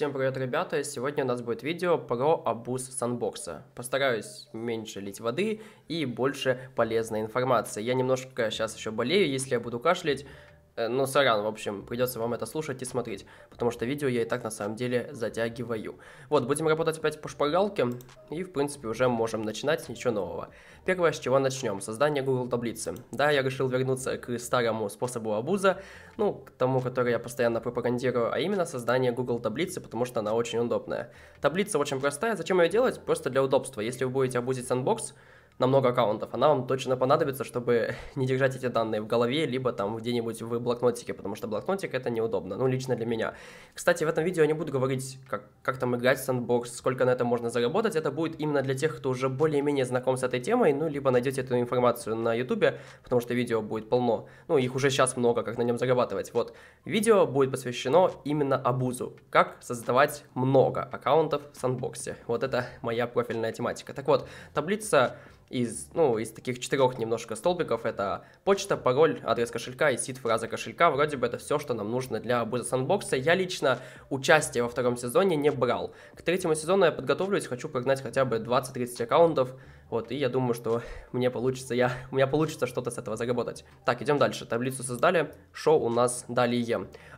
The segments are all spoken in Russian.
Всем привет, ребята! Сегодня у нас будет видео про обуз санбокса. Постараюсь меньше лить воды и больше полезной информации. Я немножко сейчас еще болею, если я буду кашлять, Э, ну, сорян, в общем, придется вам это слушать и смотреть, потому что видео я и так на самом деле затягиваю. Вот, будем работать опять по шпаргалке, и, в принципе, уже можем начинать, ничего нового. Первое, с чего начнем, создание Google таблицы. Да, я решил вернуться к старому способу абуза, ну, к тому, который я постоянно пропагандирую, а именно создание Google таблицы, потому что она очень удобная. Таблица очень простая, зачем ее делать? Просто для удобства. Если вы будете обузить сэндбокс, на много аккаунтов, она вам точно понадобится, чтобы не держать эти данные в голове, либо там где-нибудь в блокнотике, потому что блокнотик это неудобно, ну лично для меня. Кстати, в этом видео я не буду говорить, как, как там играть в сэндбокс, сколько на этом можно заработать, это будет именно для тех, кто уже более-менее знаком с этой темой, ну либо найдете эту информацию на ютубе, потому что видео будет полно, ну их уже сейчас много, как на нем зарабатывать, вот. Видео будет посвящено именно абузу, как создавать много аккаунтов в сэндбоксе, вот это моя профильная тематика. Так вот, таблица из, ну, из таких четырех немножко столбиков это почта, пароль, адрес кошелька и сид фраза кошелька. Вроде бы это все, что нам нужно для Буза санбокса Я лично участие во втором сезоне не брал. К третьему сезону я подготовлюсь, хочу прогнать хотя бы 20-30 аккаунтов, вот, и я думаю, что мне получится, я, у меня получится что-то с этого заработать. Так, идем дальше. Таблицу создали. Шоу у нас далее.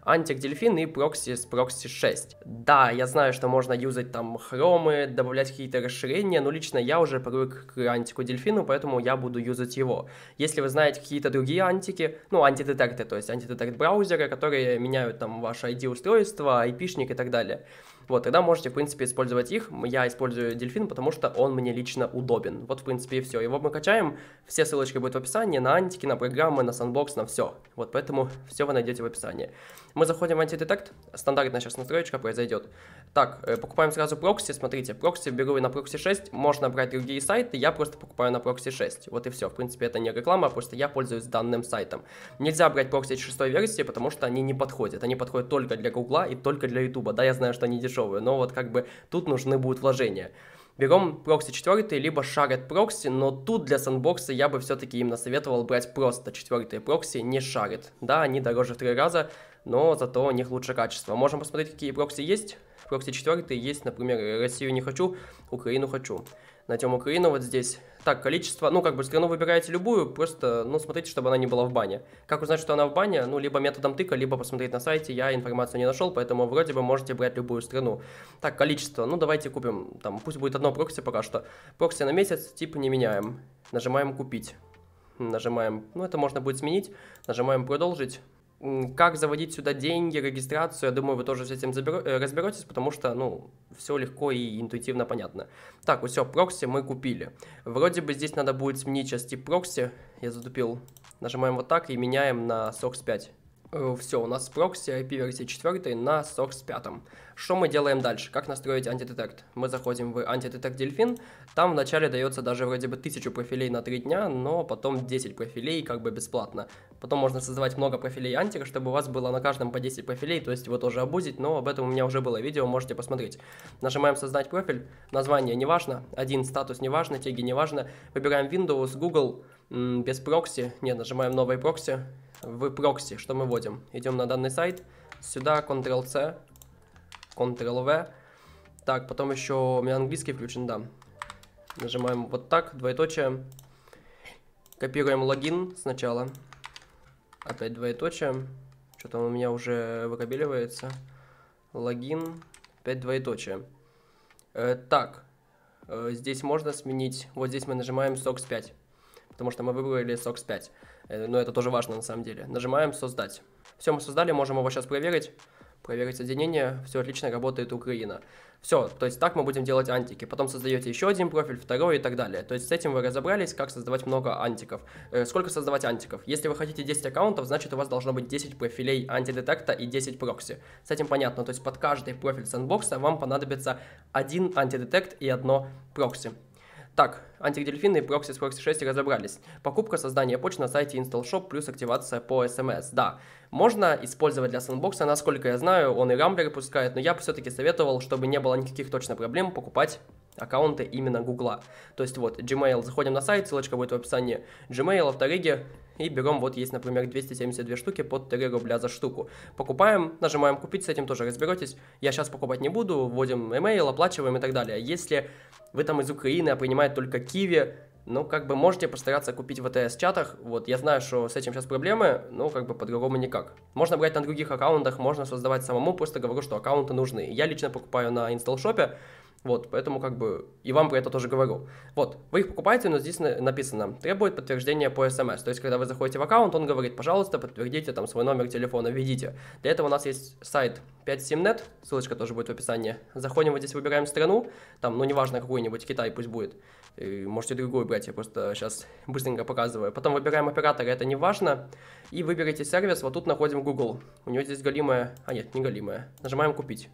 Антик Дельфин и прокси с прокси 6. Да, я знаю, что можно юзать там хромы, добавлять какие-то расширения, но лично я уже привык к антику Дельфину, поэтому я буду юзать его. Если вы знаете какие-то другие антики, ну, антидетекты, то есть антидетект браузеры, которые меняют там ваше ID-устройство, айпишник и так далее, вот, тогда можете, в принципе, использовать их. Я использую дельфин, потому что он мне лично удобен. Вот, в принципе, и все. Его мы качаем. Все ссылочки будут в описании на антики, на программы, на Сандбокс, на все. Вот, поэтому все вы найдете в описании. Мы заходим в антидетект. Стандартная сейчас настроечка произойдет. Так, э, покупаем сразу прокси, смотрите, прокси беру на прокси 6, можно брать другие сайты, я просто покупаю на прокси 6. Вот и все, в принципе, это не реклама, а просто я пользуюсь данным сайтом. Нельзя брать прокси 6 версии, потому что они не подходят, они подходят только для Гугла и только для Ютуба. Да, я знаю, что они дешевые, но вот как бы тут нужны будут вложения. Берем прокси 4, либо шарит прокси, но тут для сэндбокса я бы все-таки именно советовал брать просто 4 прокси, не шарит. Да, они дороже в 3 раза, но зато у них лучше качество. Можем посмотреть, какие прокси есть прокси 4 есть, например, Россию не хочу, Украину хочу. на тему Украину вот здесь. Так, количество, ну, как бы страну выбираете любую, просто, ну, смотрите, чтобы она не была в бане. Как узнать, что она в бане? Ну, либо методом тыка, либо посмотреть на сайте, я информацию не нашел, поэтому вроде бы можете брать любую страну. Так, количество, ну, давайте купим, там, пусть будет одно прокси пока что. Прокси на месяц, типа не меняем. Нажимаем «Купить». Нажимаем, ну, это можно будет сменить. Нажимаем «Продолжить». Как заводить сюда деньги, регистрацию, я думаю, вы тоже с этим забер... Э, разберетесь, потому что, ну, все легко и интуитивно понятно. Так, все, прокси мы купили. Вроде бы здесь надо будет сменить части прокси. Я затупил. Нажимаем вот так и меняем на SOX 5. Э, Все, у нас прокси IP-версии 4 на source 5. Что мы делаем дальше? Как настроить антидетект? Мы заходим в антидетект дельфин. Там вначале дается даже вроде бы 1000 профилей на 3 дня, но потом 10 профилей как бы бесплатно. Потом можно создавать много профилей антика, чтобы у вас было на каждом по 10 профилей, то есть его тоже обузить, но об этом у меня уже было видео, можете посмотреть. Нажимаем создать профиль, название не важно, один статус не важно, теги не важно. Выбираем Windows, Google, без прокси, нет, нажимаем новый прокси, в прокси, что мы вводим. Идем на данный сайт, сюда Ctrl-C, Ctrl-V. Так, потом еще у меня английский включен, да. Нажимаем вот так, двоеточие. Копируем логин сначала. Опять двоеточие. Что-то он у меня уже выкобеливается. Логин, опять двоеточие. Э, так, э, здесь можно сменить, вот здесь мы нажимаем SOX 5, потому что мы выбрали SOX 5. Э, но это тоже важно на самом деле. Нажимаем «Создать». Все мы создали, можем его сейчас проверить. Проверить соединение, все отлично, работает Украина. Все, то есть так мы будем делать антики. Потом создаете еще один профиль, второй и так далее. То есть с этим вы разобрались, как создавать много антиков. Э, сколько создавать антиков? Если вы хотите 10 аккаунтов, значит у вас должно быть 10 профилей антидетекта и 10 прокси. С этим понятно, то есть под каждый профиль сэндбокса вам понадобится один антидетект и одно прокси. Так, антидельфины и Proxy с Proxy 6 разобрались. Покупка, создание почты на сайте Install плюс активация по SMS. Да, можно использовать для сэндбокса, насколько я знаю, он и рамблеры пускает, но я бы все-таки советовал, чтобы не было никаких точно проблем покупать аккаунты именно Гугла. То есть вот Gmail, заходим на сайт, ссылочка будет в описании Gmail, автореги, и берем, вот есть, например, 272 штуки под 3 рубля за штуку. Покупаем, нажимаем купить, с этим тоже разберетесь. Я сейчас покупать не буду, вводим email, оплачиваем и так далее. Если вы там из Украины, а принимает только Киви, ну, как бы можете постараться купить в ВТС-чатах. Вот, я знаю, что с этим сейчас проблемы, но как бы по-другому никак. Можно брать на других аккаунтах, можно создавать самому, просто говорю, что аккаунты нужны. Я лично покупаю на инсталшопе, вот, поэтому как бы и вам про это тоже говорю. Вот, вы их покупаете, но здесь написано, требует подтверждения по смс. Эм То есть, когда вы заходите в аккаунт, он говорит, пожалуйста, подтвердите там свой номер телефона, введите. Для этого у нас есть сайт 57.net, ссылочка тоже будет в описании. Заходим вот здесь, выбираем страну, там, ну, неважно, какую-нибудь, Китай пусть будет. И можете другую брать, я просто сейчас быстренько показываю. Потом выбираем оператора, это не важно. И выберите сервис, вот тут находим Google. У него здесь голимая, а нет, не голимая. Нажимаем купить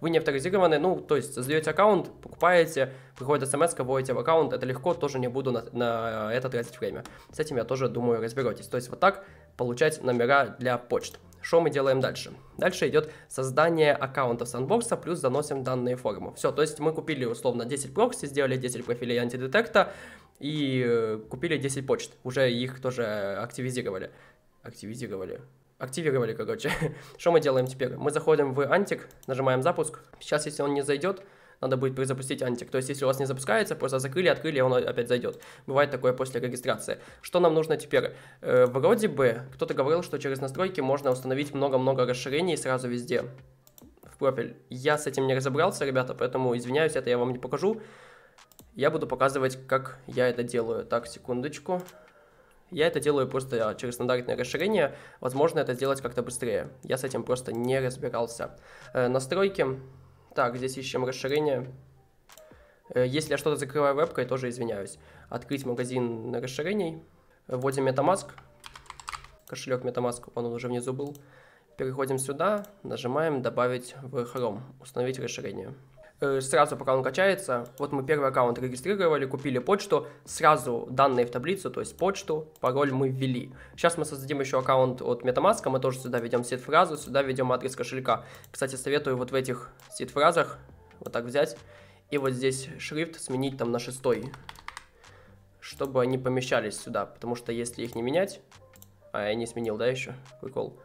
вы не авторизированы, ну, то есть создаете аккаунт, покупаете, приходит смс, вводите в аккаунт, это легко, тоже не буду на, на это тратить время. С этим я тоже, думаю, разберетесь. То есть вот так получать номера для почт. Что мы делаем дальше? Дальше идет создание аккаунта санбокса, плюс заносим данные формы. Все, то есть мы купили условно 10 прокси, сделали 10 профилей антидетекта и э, купили 10 почт. Уже их тоже активизировали. Активизировали активировали, короче. Что мы делаем теперь? Мы заходим в антик, нажимаем запуск. Сейчас, если он не зайдет, надо будет перезапустить антик. То есть, если у вас не запускается, просто закрыли, открыли, и он опять зайдет. Бывает такое после регистрации. Что нам нужно теперь? Э, вроде бы, кто-то говорил, что через настройки можно установить много-много расширений сразу везде в профиль. Я с этим не разобрался, ребята, поэтому извиняюсь, это я вам не покажу. Я буду показывать, как я это делаю. Так, секундочку. Я это делаю просто а, через стандартное расширение. Возможно, это сделать как-то быстрее. Я с этим просто не разбирался. Э, настройки. Так, здесь ищем расширение. Э, если я что-то закрываю вебкой, тоже извиняюсь. Открыть магазин расширений. Вводим MetaMask. Кошелек MetaMask, он уже внизу был. Переходим сюда, нажимаем «Добавить в Chrome», «Установить расширение». Э, сразу пока он качается, вот мы первый аккаунт регистрировали, купили почту, сразу данные в таблицу, то есть почту, пароль мы ввели. Сейчас мы создадим еще аккаунт от MetaMask, мы тоже сюда ведем сид-фразу, сюда ведем адрес кошелька. Кстати, советую вот в этих сид-фразах вот так взять и вот здесь шрифт сменить там на шестой, чтобы они помещались сюда, потому что если их не менять, а я не сменил, да, еще? Прикол.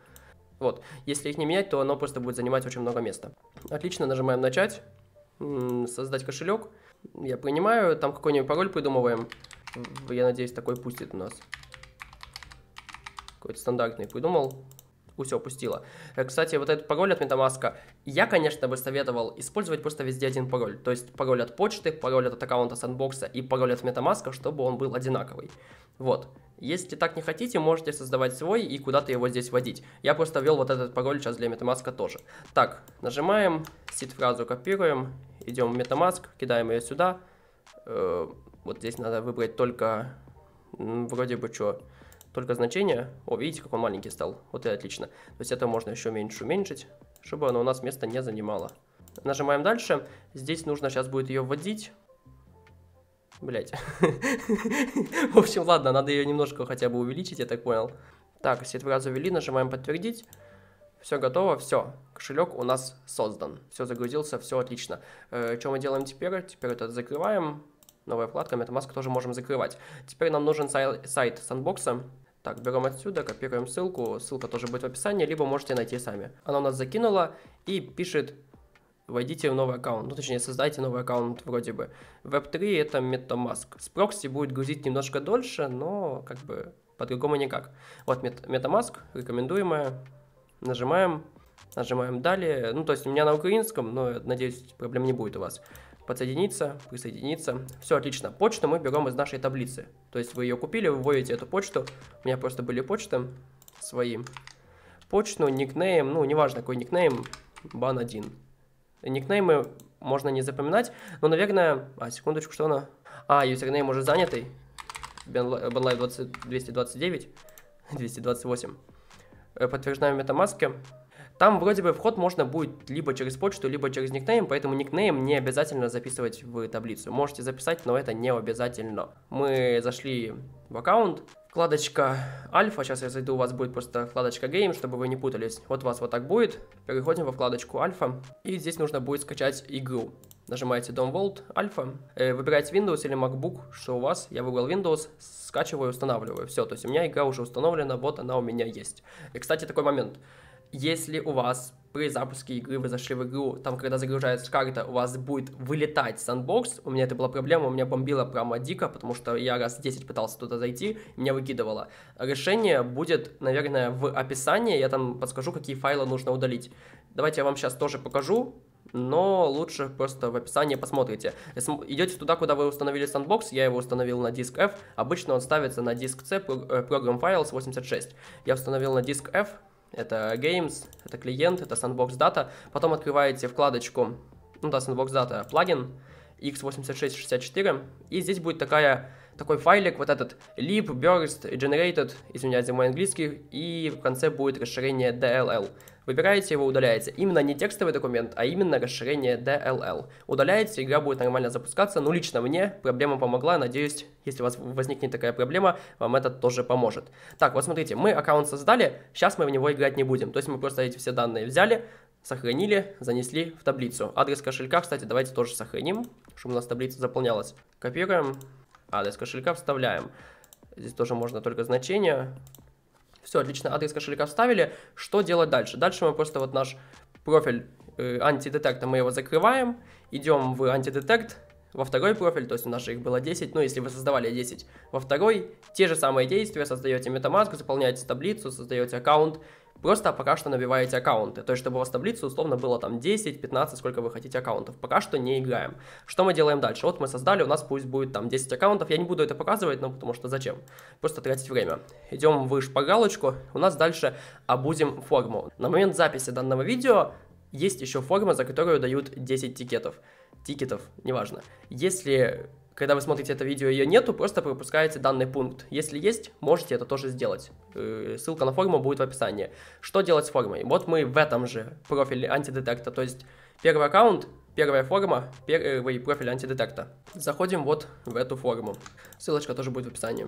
Вот, если их не менять, то оно просто будет занимать очень много места. Отлично, нажимаем «Начать» создать кошелек. Я понимаю там какой-нибудь пароль придумываем. Я надеюсь, такой пустит у нас. Какой-то стандартный придумал все упустила. Э, кстати, вот этот пароль от MetaMask, я, конечно, бы советовал использовать просто везде один пароль. То есть пароль от почты, пароль от аккаунта сэндбокса и пароль от MetaMask, чтобы он был одинаковый. Вот. Если так не хотите, можете создавать свой и куда-то его здесь вводить. Я просто ввел вот этот пароль сейчас для MetaMask тоже. Так, нажимаем, сид-фразу копируем, идем в MetaMask, кидаем ее сюда. Э, вот здесь надо выбрать только, вроде бы, что только значение. О, видите, как он маленький стал. Вот и отлично. То есть это можно еще меньше уменьшить, чтобы оно у нас место не занимало. Нажимаем дальше. Здесь нужно сейчас будет ее вводить. Блять. В общем, ладно, надо ее немножко хотя бы увеличить, я так понял. Так, все два раза ввели, нажимаем подтвердить. Все готово, все. Кошелек у нас создан. Все загрузился, все отлично. Э, что мы делаем теперь? Теперь это закрываем. Новая вкладка MetaMask тоже можем закрывать. Теперь нам нужен сайт санбокса. Так, берем отсюда, копируем ссылку, ссылка тоже будет в описании, либо можете найти сами. Она у нас закинула и пишет войдите в новый аккаунт, ну точнее создайте новый аккаунт вроде бы. Web3 это MetaMask. С прокси будет грузить немножко дольше, но как бы по-другому никак. Вот MetaMask, рекомендуемая. Нажимаем, нажимаем далее. Ну то есть у меня на украинском, но надеюсь проблем не будет у вас подсоединиться, присоединиться. Все отлично. Почту мы берем из нашей таблицы. То есть вы ее купили, вы вводите эту почту. У меня просто были почты свои. Почту, никнейм, ну, неважно какой никнейм, бан 1. Никнеймы можно не запоминать, но, наверное... А, секундочку, что она? А, юзернейм уже занятый. Банлайв 229, 228. Подтверждаем MetaMask. Там вроде бы вход можно будет либо через почту, либо через никнейм, поэтому никнейм не обязательно записывать в таблицу. Можете записать, но это не обязательно. Мы зашли в аккаунт, вкладочка альфа, сейчас я зайду, у вас будет просто вкладочка game, чтобы вы не путались. Вот у вас вот так будет, переходим во вкладочку альфа, и здесь нужно будет скачать игру. Нажимаете Download, Alpha, э, выбираете Windows или MacBook, что у вас, я выбрал Windows, скачиваю, устанавливаю, все, то есть у меня игра уже установлена, вот она у меня есть. И, кстати, такой момент, если у вас при запуске игры вы зашли в игру, там, когда загружается карта, у вас будет вылетать сандбокс. У меня это была проблема, у меня бомбило прямо дико, потому что я раз 10 пытался туда зайти, меня выкидывало. Решение будет, наверное, в описании, я там подскажу, какие файлы нужно удалить. Давайте я вам сейчас тоже покажу, но лучше просто в описании посмотрите. Идете туда, куда вы установили сандбокс, я его установил на диск F, обычно он ставится на диск C, э, Program Files 86. Я установил на диск F, это Games, это клиент, это Sandbox Data. Потом открываете вкладочку, ну да, Sandbox Data, плагин, x8664, и здесь будет такая, такой файлик, вот этот lib, burst, generated, извиняюсь за мой английский, и в конце будет расширение DLL. Выбираете его, удаляете. Именно не текстовый документ, а именно расширение DLL. Удаляете, игра будет нормально запускаться. Ну, лично мне проблема помогла. Надеюсь, если у вас возникнет такая проблема, вам это тоже поможет. Так, вот смотрите, мы аккаунт создали, сейчас мы в него играть не будем. То есть мы просто эти все данные взяли, сохранили, занесли в таблицу. Адрес кошелька, кстати, давайте тоже сохраним, чтобы у нас таблица заполнялась. Копируем, адрес кошелька вставляем. Здесь тоже можно только значение все, отлично, адрес кошелька вставили. Что делать дальше? Дальше мы просто вот наш профиль э, антидетекта, мы его закрываем, идем в антидетект, во второй профиль, то есть у нас же их было 10, ну если вы создавали 10, во второй те же самые действия, создаете метамаску, заполняете таблицу, создаете аккаунт, Просто пока что набиваете аккаунты. То есть, чтобы у вас таблица условно было там 10, 15, сколько вы хотите аккаунтов. Пока что не играем. Что мы делаем дальше? Вот мы создали, у нас пусть будет там 10 аккаунтов. Я не буду это показывать, но ну, потому что зачем? Просто тратить время. Идем в шпаргалочку. У нас дальше обудим форму. На момент записи данного видео есть еще форма, за которую дают 10 тикетов. Тикетов, неважно. Если когда вы смотрите это видео ее нету, просто пропускаете данный пункт. Если есть, можете это тоже сделать. Э, ссылка на форму будет в описании. Что делать с формой? Вот мы в этом же профиле антидетекта, то есть первый аккаунт Первая форма, первый профиль антидетекта. Заходим вот в эту форму. Ссылочка тоже будет в описании.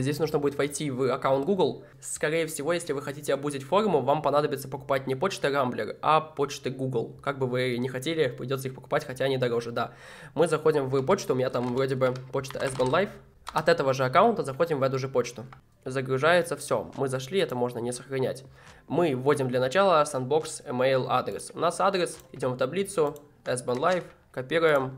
Здесь нужно будет войти в аккаунт Google. Скорее всего, если вы хотите обузить форму, вам понадобится покупать не почты Rambler, а почты Google. Как бы вы не хотели, придется их покупать, хотя они дороже, да. Мы заходим в почту, у меня там вроде бы почта SBAN Life. От этого же аккаунта заходим в эту же почту. Загружается все. Мы зашли, это можно не сохранять. Мы вводим для начала sandbox email адрес. У нас адрес, идем в таблицу, sban live, копируем,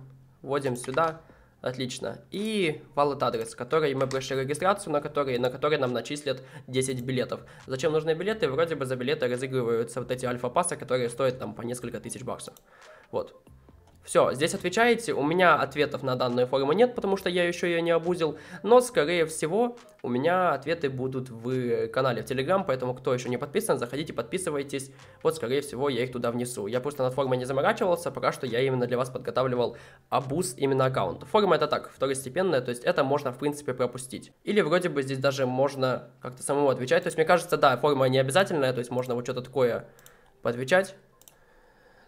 вводим сюда, отлично. И wallet адрес, который мы прошли регистрацию, на который, на который нам начислят 10 билетов. Зачем нужны билеты? Вроде бы за билеты разыгрываются вот эти альфа-пасы, которые стоят там по несколько тысяч баксов. Вот. Все, здесь отвечаете. У меня ответов на данную форму нет, потому что я еще ее не обузил. Но, скорее всего, у меня ответы будут в канале в Телеграм, поэтому кто еще не подписан, заходите, подписывайтесь. Вот, скорее всего, я их туда внесу. Я просто над формой не заморачивался, пока что я именно для вас подготавливал обуз именно аккаунт. Форма это так, второстепенная, то есть это можно, в принципе, пропустить. Или вроде бы здесь даже можно как-то самому отвечать. То есть, мне кажется, да, форма не обязательная, то есть можно вот что-то такое подвечать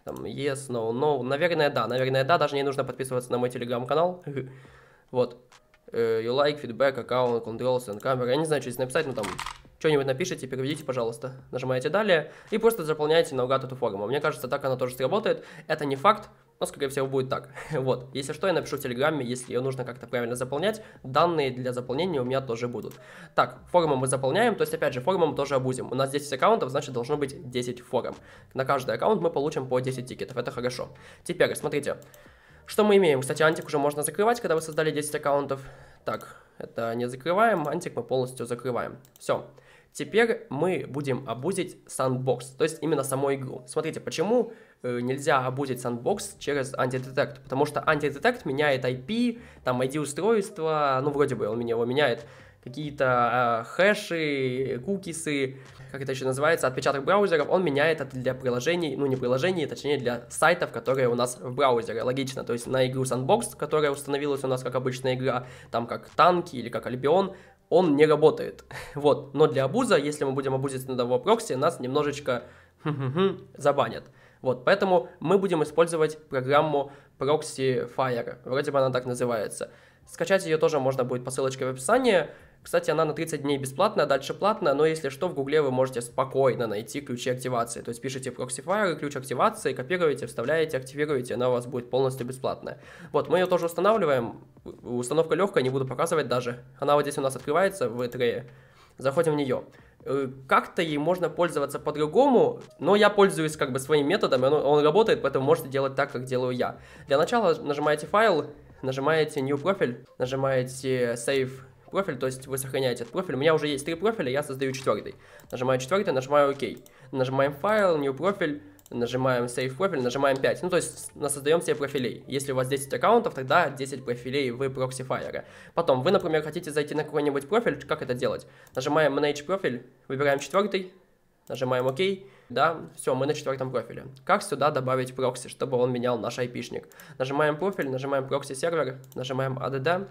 там, yes, no, no, наверное, да, наверное, да, даже не нужно подписываться на мой телеграм-канал, вот, э, you like, feedback, account controls and camera, я не знаю, что здесь написать, но там что-нибудь напишите, переведите, пожалуйста, нажимаете далее и просто заполняете наугад эту форму. Мне кажется, так она тоже сработает. Это не факт, но, скорее всего, будет так. Вот. Если что, я напишу в Телеграме, если ее нужно как-то правильно заполнять. Данные для заполнения у меня тоже будут. Так, форму мы заполняем, то есть, опять же, форму мы тоже обузим. У нас 10 аккаунтов, значит, должно быть 10 форм. На каждый аккаунт мы получим по 10 тикетов, это хорошо. Теперь, смотрите, что мы имеем? Кстати, антик уже можно закрывать, когда вы создали 10 аккаунтов. Так, это не закрываем, антик мы полностью закрываем. Все. Теперь мы будем обузить сандбокс, то есть именно саму игру. Смотрите, почему Э, нельзя обузить сандбокс через антидетект, потому что антидетект меняет IP, там ID устройства, ну вроде бы он меня его меняет, какие-то э, хэши, кукисы, как это еще называется, отпечаток браузеров, он меняет это для приложений, ну не приложений, точнее для сайтов, которые у нас в браузере, логично, то есть на игру Sandbox, которая установилась у нас как обычная игра, там как танки или как Альбион, он не работает, вот, но для абуза, если мы будем абузить на того прокси, нас немножечко забанят. Вот, поэтому мы будем использовать программу Proxy Fire, вроде бы она так называется. Скачать ее тоже можно будет по ссылочке в описании. Кстати, она на 30 дней бесплатная, дальше платная, но если что, в гугле вы можете спокойно найти ключи активации. То есть пишите Proxifier, ключ активации, копируете, вставляете, активируете, она у вас будет полностью бесплатная. Вот, мы ее тоже устанавливаем. Установка легкая, не буду показывать даже. Она вот здесь у нас открывается в трее. Заходим в нее. Э, как-то ей можно пользоваться по-другому, но я пользуюсь как бы своим методом, он, он работает, поэтому можете делать так, как делаю я. Для начала нажимаете файл, нажимаете New профиль, нажимаете Save профиль, то есть вы сохраняете этот профиль. У меня уже есть три профиля, я создаю четвертый. Нажимаю четвертый, нажимаю ОК. OK. Нажимаем файл, New профиль, нажимаем Save профиль, нажимаем 5. Ну, то есть создаем себе профилей. Если у вас 10 аккаунтов, тогда 10 профилей вы проксифайера. Потом, вы, например, хотите зайти на какой-нибудь профиль, как это делать? Нажимаем Manage профиль, выбираем четвертый, нажимаем ОК, да, все, мы на четвертом профиле. Как сюда добавить прокси, чтобы он менял наш айпишник? Нажимаем профиль, нажимаем прокси сервер, нажимаем ADD,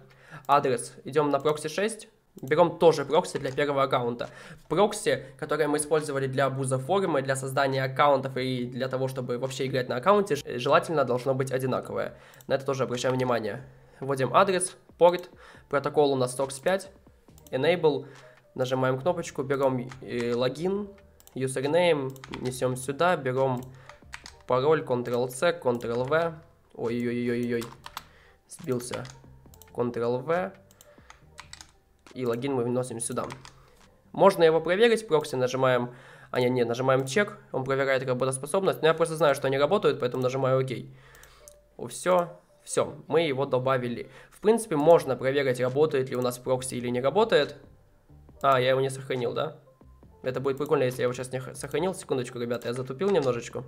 адрес, идем на прокси 6, Берем тоже прокси для первого аккаунта. Прокси, которые мы использовали для буза форума, для создания аккаунтов и для того, чтобы вообще играть на аккаунте, желательно должно быть одинаковое. На это тоже обращаем внимание. Вводим адрес, порт, протокол у нас TOX5, Enable, нажимаем кнопочку, берем э, логин, username, несем сюда, берем пароль Ctrl-C, Ctrl-V, ой-ой-ой-ой, сбился, Ctrl-V, и логин мы вносим сюда. Можно его проверить, прокси нажимаем, а не, не, нажимаем чек, он проверяет работоспособность, но я просто знаю, что они работают, поэтому нажимаю ОК. Все, все, мы его добавили. В принципе, можно проверить, работает ли у нас прокси или не работает. А, я его не сохранил, да? Это будет прикольно, если я его сейчас не сохранил. Секундочку, ребята, я затупил немножечко.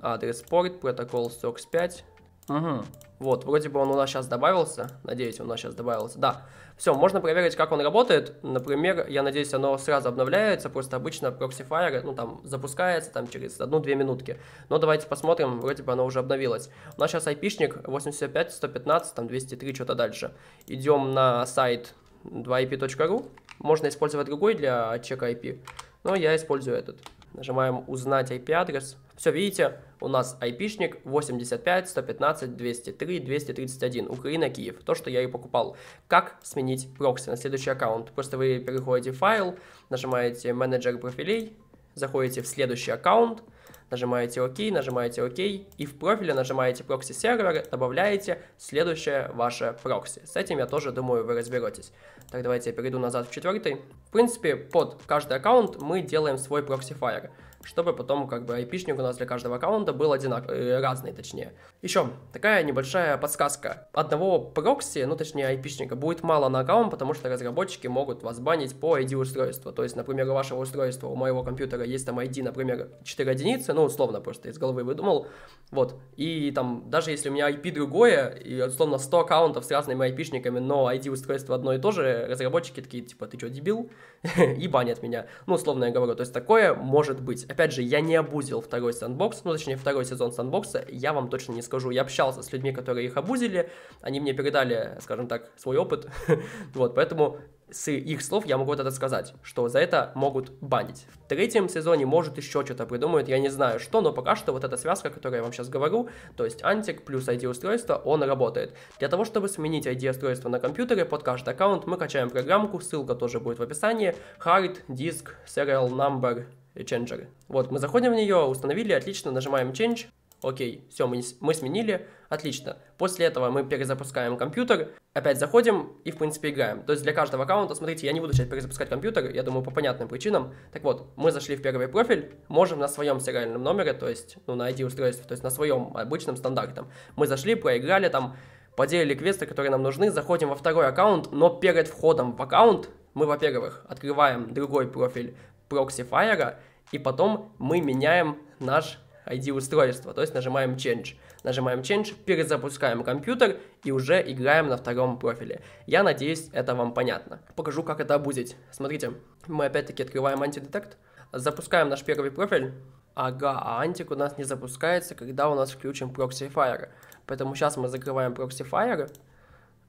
Адрес порт, протокол SOX 5. Угу. Вот, вроде бы он у нас сейчас добавился. Надеюсь, он у нас сейчас добавился. Да. Все, можно проверить, как он работает. Например, я надеюсь, оно сразу обновляется. Просто обычно проксифайер, ну, там, запускается там через 1-2 минутки. Но давайте посмотрим. Вроде бы оно уже обновилось. У нас сейчас айпишник 85, 115, там, 203, что-то дальше. Идем на сайт 2ip.ru. Можно использовать другой для чека IP. Но я использую этот. Нажимаем «Узнать IP-адрес». Все, видите, у нас IP-шник 85 115 203 231 Украина, Киев. То, что я и покупал. Как сменить прокси на следующий аккаунт? Просто вы переходите в файл, нажимаете менеджер профилей, заходите в следующий аккаунт, нажимаете ОК, нажимаете ОК, и в профиле нажимаете прокси сервер, добавляете следующее ваше прокси. С этим я тоже думаю вы разберетесь. Так, давайте я перейду назад в четвертый. В принципе, под каждый аккаунт мы делаем свой прокси файер чтобы потом как бы айпишник у нас для каждого аккаунта был одинаковый, э, разный точнее. Еще такая небольшая подсказка. Одного прокси, ну точнее айпишника, будет мало на аккаунт, потому что разработчики могут вас банить по ID устройства. То есть, например, у вашего устройства, у моего компьютера есть там ID, например, 4 единицы, ну условно просто из головы выдумал, вот. И там даже если у меня IP другое, и условно 100 аккаунтов с разными айпишниками, но ID устройства одно и то же, разработчики такие, типа, ты что, дебил? и банят меня. Ну, условно я говорю, то есть такое может быть. Опять же, я не обузил второй сэндбокс, ну, точнее, второй сезон сэндбокса, я вам точно не скажу. Я общался с людьми, которые их обузили, они мне передали, скажем так, свой опыт, вот, поэтому с их слов я могу вот это сказать, что за это могут банить. В третьем сезоне, может, еще что-то придумают, я не знаю что, но пока что вот эта связка, которую я вам сейчас говорю, то есть антик плюс ID-устройство, он работает. Для того, чтобы сменить ID-устройство на компьютере под каждый аккаунт, мы качаем программку, ссылка тоже будет в описании, hard, disk, serial number, ченджеры. Вот, мы заходим в нее, установили, отлично, нажимаем change, окей, все, мы, мы сменили, отлично. После этого мы перезапускаем компьютер, опять заходим и, в принципе, играем. То есть для каждого аккаунта, смотрите, я не буду сейчас перезапускать компьютер, я думаю, по понятным причинам. Так вот, мы зашли в первый профиль, можем на своем сериальном номере, то есть, ну, на ID-устройстве, то есть на своем обычном стандартном. Мы зашли, проиграли там, поделили квесты, которые нам нужны, заходим во второй аккаунт, но перед входом в аккаунт мы, во-первых, открываем другой профиль Proxy Fire, и потом мы меняем наш ID устройства, то есть нажимаем Change. Нажимаем Change, перезапускаем компьютер и уже играем на втором профиле. Я надеюсь, это вам понятно. Покажу, как это обузить. Смотрите, мы опять-таки открываем антидетект, запускаем наш первый профиль. Ага, а антик у нас не запускается, когда у нас включен Proxy Fire. Поэтому сейчас мы закрываем Proxy Fire,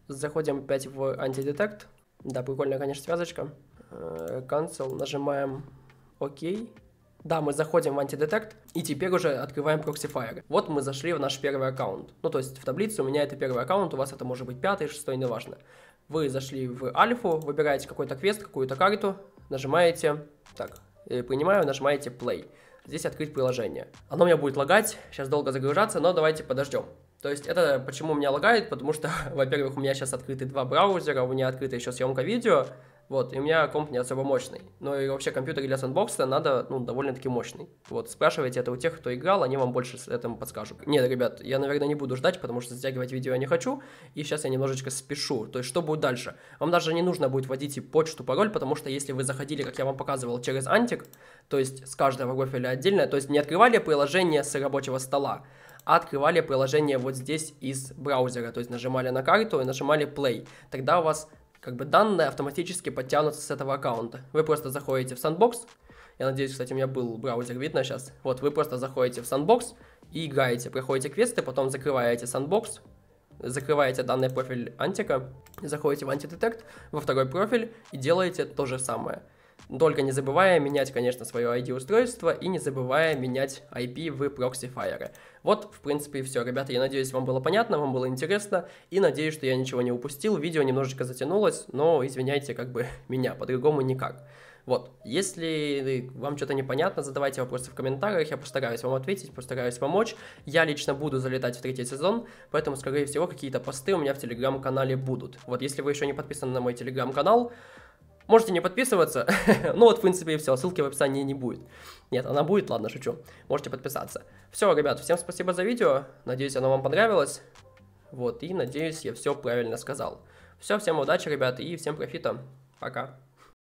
заходим опять в антидетект. Да, прикольная, конечно, связочка. Cancel, э, нажимаем ОК. OK. Да, мы заходим в антидетект и теперь уже открываем проксифайер. Вот мы зашли в наш первый аккаунт. Ну, то есть в таблице у меня это первый аккаунт, у вас это может быть пятый, шестой, неважно. Вы зашли в альфу, выбираете какой-то квест, какую-то карту, нажимаете, так, э, принимаю, нажимаете play. Здесь открыть приложение. Оно у меня будет лагать, сейчас долго загружаться, но давайте подождем. То есть это почему у меня лагает, потому что, во-первых, у меня сейчас открыты два браузера, у меня открыта еще съемка видео, вот, и у меня комп не особо мощный. но и вообще компьютер для сэндбокса надо, ну, довольно-таки мощный. Вот, спрашивайте это у тех, кто играл, они вам больше с этим подскажут. Нет, ребят, я, наверное, не буду ждать, потому что затягивать видео я не хочу, и сейчас я немножечко спешу. То есть, что будет дальше? Вам даже не нужно будет вводить и почту, пароль, потому что если вы заходили, как я вам показывал, через антик, то есть с каждого профиля отдельно, то есть не открывали приложение с рабочего стола, а открывали приложение вот здесь из браузера, то есть нажимали на карту и нажимали play. Тогда у вас как бы данные автоматически подтянутся с этого аккаунта. Вы просто заходите в Sandbox, я надеюсь, кстати, у меня был браузер видно сейчас. Вот, вы просто заходите в Sandbox и играете, проходите квесты, потом закрываете Sandbox, закрываете данный профиль антика, заходите в антидетект, во второй профиль и делаете то же самое. Только не забывая менять, конечно, свое ID-устройство и не забывая менять IP в прокси Fire. Вот, в принципе, и все, ребята. Я надеюсь, вам было понятно, вам было интересно. И надеюсь, что я ничего не упустил. Видео немножечко затянулось, но извиняйте как бы меня, по-другому никак. Вот, если вам что-то непонятно, задавайте вопросы в комментариях, я постараюсь вам ответить, постараюсь помочь. Я лично буду залетать в третий сезон, поэтому, скорее всего, какие-то посты у меня в телеграм-канале будут. Вот, если вы еще не подписаны на мой телеграм-канал, Можете не подписываться. ну вот, в принципе, и все. Ссылки в описании не будет. Нет, она будет, ладно, шучу. Можете подписаться. Все, ребят, всем спасибо за видео. Надеюсь, оно вам понравилось. Вот, и надеюсь, я все правильно сказал. Все, всем удачи, ребят, и всем профита. Пока.